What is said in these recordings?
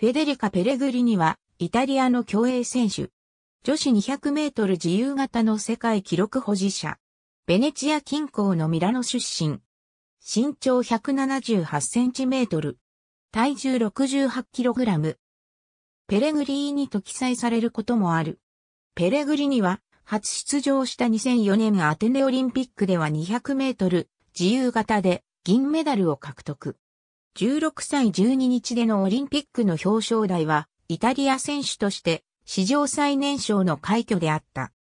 フェデリカ・ペレグリには、イタリアの競泳選手。女子200メートル自由形の世界記録保持者。ベネチア近郊のミラノ出身。身長178センチメートル。体重68キログラム。ペレグリーニと記載されることもある。ペレグリには、初出場した2004年アテネオリンピックでは200メートル自由形で銀メダルを獲得。16歳12日でのオリンピックの表彰台は、イタリア選手として史上最年少の快挙であった。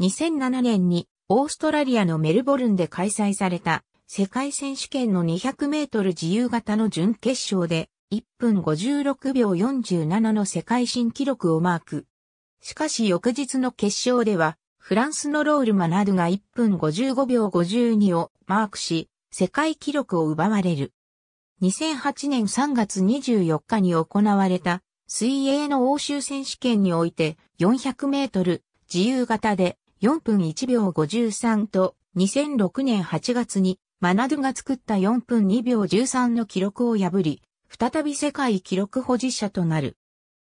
2007年にオーストラリアのメルボルンで開催された世界選手権の200メートル自由形の準決勝で1分56秒47の世界新記録をマーク。しかし翌日の決勝ではフランスのロールマナドが1分55秒52をマークし世界記録を奪われる。2008年3月24日に行われた水泳の欧州選手権において400メートル自由形で4分1秒53と2006年8月にマナドゥが作った4分2秒13の記録を破り、再び世界記録保持者となる。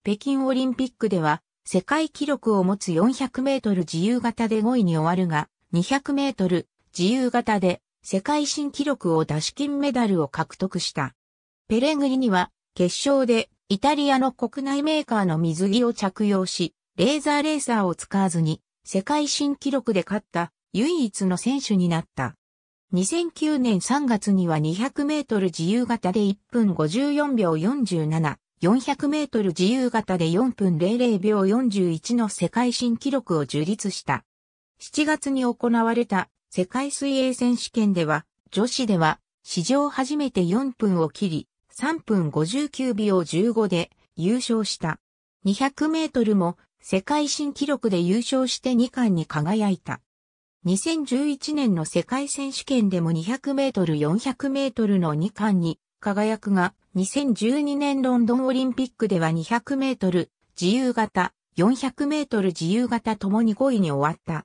北京オリンピックでは世界記録を持つ400メートル自由形で5位に終わるが、200メートル自由形で世界新記録を出し金メダルを獲得した。ペレグリには、決勝でイタリアの国内メーカーの水着を着用し、レーザーレーサーを使わずに、世界新記録で勝った唯一の選手になった。2009年3月には200メートル自由形で1分54秒47、400メートル自由形で4分00秒41の世界新記録を樹立した。7月に行われた世界水泳選手権では、女子では、史上初めて4分を切り、3分59秒15で優勝した。200メートルも世界新記録で優勝して2冠に輝いた。2011年の世界選手権でも200メートル400メートルの2冠に輝くが、2012年ロンドンオリンピックでは200メートル自由形、400メートル自由形ともに5位に終わった。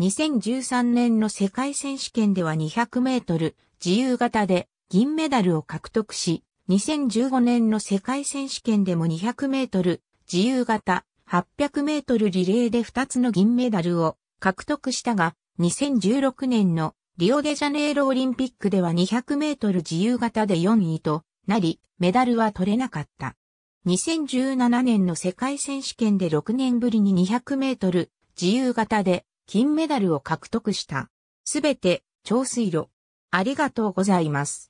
2013年の世界選手権では200メートル自由形で銀メダルを獲得し、2015年の世界選手権でも200メートル自由形800メートルリレーで2つの銀メダルを獲得したが、2016年のリオデジャネイロオリンピックでは200メートル自由形で4位となり、メダルは取れなかった。2017年の世界選手権で6年ぶりに200メートル自由形で金メダルを獲得した。すべて、長水路。ありがとうございます。